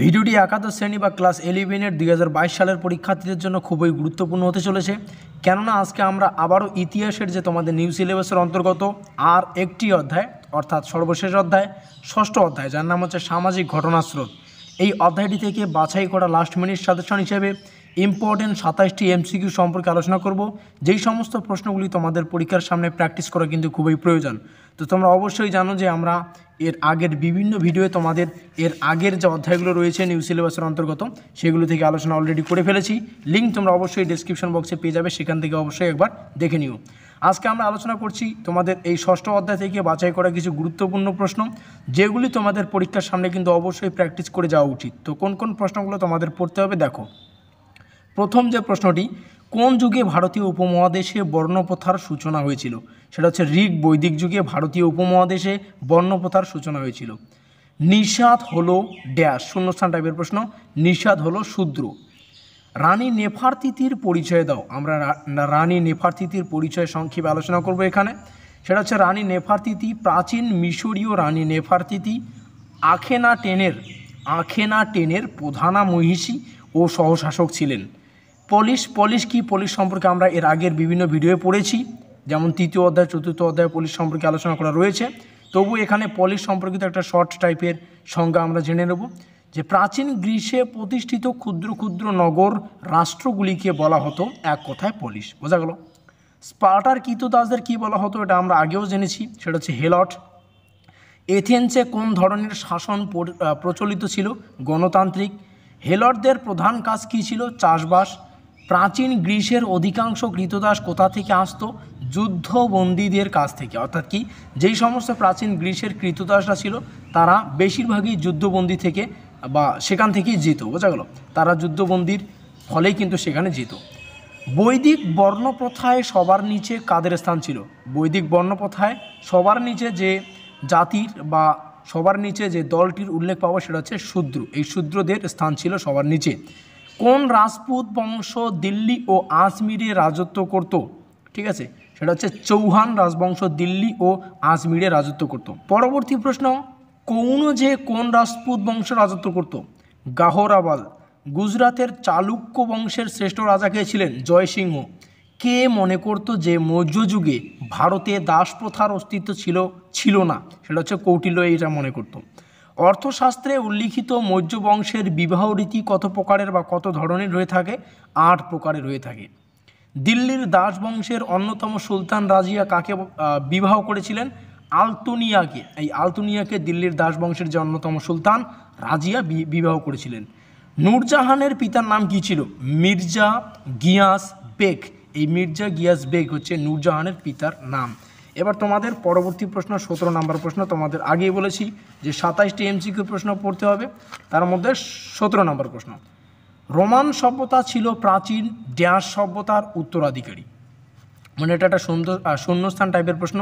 ভিডিওটি একাদশ শ্রেণী বা ক্লাস ইলেভেনের দুই সালের পরীক্ষার্থীদের জন্য খুবই গুরুত্বপূর্ণ হতে চলেছে কেননা আজকে আমরা আবারও ইতিহাসের যে তোমাদের নিউ সিলেবাসের অন্তর্গত আর একটি অধ্যায় অর্থাৎ সর্বশেষ অধ্যায় ষষ্ঠ অধ্যায় যার নাম হচ্ছে সামাজিক ঘটনাস্রোত এই অধ্যায়টি থেকে বাছাই করা লাস্ট মিনিট সাজেশন হিসেবে ইম্পর্টেন্ট সাতাশটি এমসিকিউ সম্পর্কে আলোচনা করব যেই সমস্ত প্রশ্নগুলি তোমাদের পরীক্ষার সামনে প্র্যাকটিস করা কিন্তু খুবই প্রয়োজন তো তোমরা অবশ্যই জানো যে আমরা এর আগের বিভিন্ন ভিডিওয়ে তোমাদের এর আগের যে অধ্যায়গুলো রয়েছে নিউ সিলেবাসের অন্তর্গত সেগুলো থেকে আলোচনা অলরেডি করে ফেলেছি লিঙ্ক তোমরা অবশ্যই ডিসক্রিপশন বক্সে পেয়ে যাবে সেখান থেকে অবশ্যই একবার দেখে নিও আজকে আমরা আলোচনা করছি তোমাদের এই ষষ্ঠ অধ্যায় থেকে বাছাই করা কিছু গুরুত্বপূর্ণ প্রশ্ন যেগুলি তোমাদের পরীক্ষার সামনে কিন্তু অবশ্যই প্র্যাকটিস করে যাওয়া উচিত তো কোন কোন প্রশ্নগুলো তোমাদের পড়তে হবে দেখো প্রথম যে প্রশ্নটি কোন যুগে ভারতীয় উপমহাদেশে বর্ণপ্রথার সূচনা হয়েছিল সেটা হচ্ছে ঋগ বৈদিক যুগে ভারতীয় উপমহাদেশে বর্ণপ্রথার সূচনা হয়েছিল নিষাদ হলো ড্যাশ শূন্যস্থান টাইপের প্রশ্ন নিষাদ হলো শূদ্র রানী নেফারতিতির পরিচয় দাও আমরা রানী নেফারতিতির পরিচয় সংক্ষেপে আলোচনা করব এখানে সেটা হচ্ছে রানী নেফারতিতি প্রাচীন মিশরীয় রানী নেফারতিতি আখেনা টেনের আখেনা টেনের প্রধানা মহিষী ও সহশাসক ছিলেন পলিশ পলিশ কি পলিশ সম্পর্কে আমরা এর আগের বিভিন্ন ভিডিওয়ে পড়েছি যেমন তৃতীয় অধ্যায় চতুর্থ অধ্যায় পলিশ সম্পর্কে আলোচনা করা রয়েছে তবু এখানে পলিশ সম্পর্কিত একটা শর্ট টাইপের সংজ্ঞা আমরা জেনে নেব যে প্রাচীন গ্রীষে প্রতিষ্ঠিত ক্ষুদ্র ক্ষুদ্র নগর রাষ্ট্রগুলিকে বলা হতো এক কথায় পলিশ বোঝা গেল স্পার্টার কিতদাসদের কি বলা হতো এটা আমরা আগেও জেনেছি সেটা হচ্ছে হেলট এথেন্সে কোন ধরনের শাসন প্রচলিত ছিল গণতান্ত্রিক হেলটদের প্রধান কাজ কী ছিল চাষবাস প্রাচীন গ্রীসের অধিকাংশ কৃতদাস কোথা থেকে আসত যুদ্ধবন্দীদের কাছ থেকে অর্থাৎ কি যেই সমস্ত প্রাচীন গ্রীসের কৃতদাসরা ছিল তারা বেশিরভাগই যুদ্ধবন্দী থেকে বা সেখান থেকেই জিত বোঝা গেল তারা যুদ্ধবন্দির ফলেই কিন্তু সেখানে জিত বৈদিক বর্ণপ্রথায় সবার নিচে কাদের স্থান ছিল বৈদিক বর্ণপ্রথায় সবার নিচে যে জাতির বা সবার নিচে যে দলটির উল্লেখ পাওয়া সেটা হচ্ছে শূদ্র এই শূদ্রদের স্থান ছিল সবার নিচে কোন রাজপুত বংশ দিল্লি ও আজমিরে রাজত্ব করত ঠিক আছে সেটা হচ্ছে চৌহান রাজবংশ দিল্লি ও আজমিরে রাজত্ব করত পরবর্তী প্রশ্ন কৌন যে কোন রাজপুত বংশ রাজত্ব করত গাহরাবাল গুজরাতের চালুক্য বংশের শ্রেষ্ঠ রাজা কে ছিলেন জয়সিংহ কে মনে করত যে মৌর্য যুগে ভারতে দাস প্রথার অস্তিত্ব ছিল ছিল না সেটা হচ্ছে কৌটিল্য এটা মনে করতো অর্থশাস্ত্রে উল্লিখিত মৌর্য বংশের বিবাহ রীতি কত প্রকারের বা কত ধরনের হয়ে থাকে আট প্রকারের হয়ে থাকে দিল্লির দাস বংশের অন্যতম সুলতান রাজিয়া কাকে বিবাহ করেছিলেন আলতুনিয়াকে এই আলতুনিয়াকে দিল্লির দাস বংশের যে অন্যতম সুলতান রাজিয়া বিবাহ করেছিলেন নূরজাহানের পিতার নাম কী ছিল মির্জা গিয়াস বেগ এই মির্জা গিয়াস বেগ হচ্ছে নূরজাহানের পিতার নাম এবার তোমাদের পরবর্তী প্রশ্ন সতেরো নম্বর প্রশ্ন তোমাদের আগেই বলেছি যে সাতাইশটি এমসিকিউ প্রশ্ন পড়তে হবে তার মধ্যে সতেরো নম্বর প্রশ্ন রোমান সভ্যতা ছিল প্রাচীন ড্যাস সভ্যতার উত্তরাধিকারী মানে এটা একটা সুন্দর শূন্যস্থান টাইপের প্রশ্ন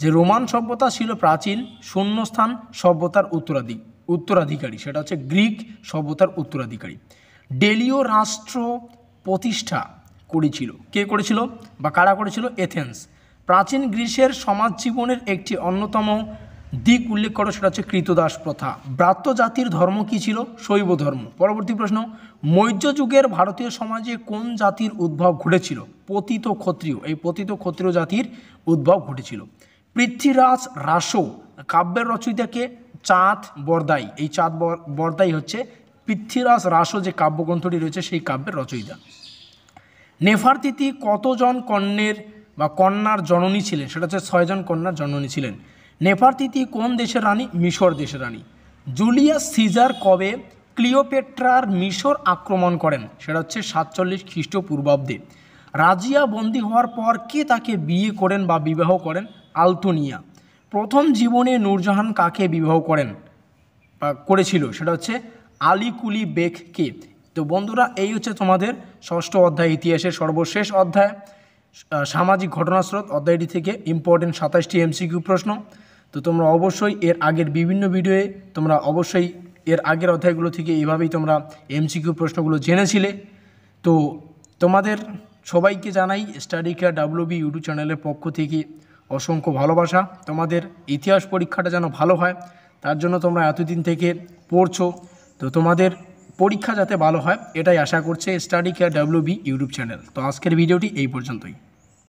যে রোমান সভ্যতা ছিল প্রাচীন শূন্যস্থান সভ্যতার উত্তরাধিক উত্তরাধিকারী সেটা হচ্ছে গ্রিক সভ্যতার উত্তরাধিকারী ডেলিও রাষ্ট্র প্রতিষ্ঠা করেছিল কে করেছিল বা কারা করেছিল এথেন্স প্রাচীন গ্রীসের সমাজ জীবনের একটি অন্যতম দিক উল্লেখ করো সেটা হচ্ছে কৃতদাস প্রথা ব্রাত্য জাতির ধর্ম কি ছিল শৈব ধর্ম পরবর্তী প্রশ্ন মৌর্য যুগের ভারতীয় সমাজে কোন জাতির উদ্ভব ঘটেছিল পতিত ক্ষত্রিয় এই পতিত ক্ষত্রিয় জাতির উদ্ভব ঘটেছিল পৃথ্বীরাজ রাসো কাব্যের রচয়িতাকে চাঁদ বরদাই এই চাঁদ বরদাই হচ্ছে পৃথ্বীরাজ রাসো যে কাব্যগ্রন্থটি রয়েছে সেই কাব্যের রচয়িতা নেফারতিতি কতজন কর্ণের বা কন্যার জননী ছিলেন সেটা হচ্ছে ছয়জন কন্যার জননী ছিলেন নেফারতিতি কোন দেশের রানী মিশর দেশের রানী জুলিয়াস সিজার কবে ক্লিওপেট্রার মিশর আক্রমণ করেন সেটা হচ্ছে সাতচল্লিশ খ্রিস্টপূর্বাব্দে রাজিয়া বন্দী হওয়ার পর কে তাকে বিয়ে করেন বা বিবাহ করেন আলতুনিয়া প্রথম জীবনে নূরজাহান কাকে বিবাহ করেন বা করেছিল সেটা হচ্ছে আলিকুলি বেগকে তো বন্ধুরা এই হচ্ছে তোমাদের ষষ্ঠ অধ্যায় ইতিহাসের সর্বশেষ অধ্যায় সামাজিক ঘটনাস্রোত অধ্যায়টি থেকে ইম্পর্টেন্ট সাতাশটি এমসিকিউ প্রশ্ন তো তোমরা অবশ্যই এর আগের বিভিন্ন ভিডিওয়ে তোমরা অবশ্যই এর আগের অধ্যায়গুলো থেকে এইভাবেই তোমরা এমসিকিউ প্রশ্নগুলো জেনেছিলে তো তোমাদের সবাইকে জানাই স্টাডি কেয়ার বি ইউটিউব চ্যানেলের পক্ষ থেকে অসংখ্য ভালোবাসা তোমাদের ইতিহাস পরীক্ষাটা যেন ভালো হয় তার জন্য তোমরা এতদিন থেকে পড়ছো তো তোমাদের পরীক্ষা যাতে ভালো হয় এটাই আশা করছে Study Care WB B YouTube channel তো আজকের ভিডিওটি এই পর্যন্তই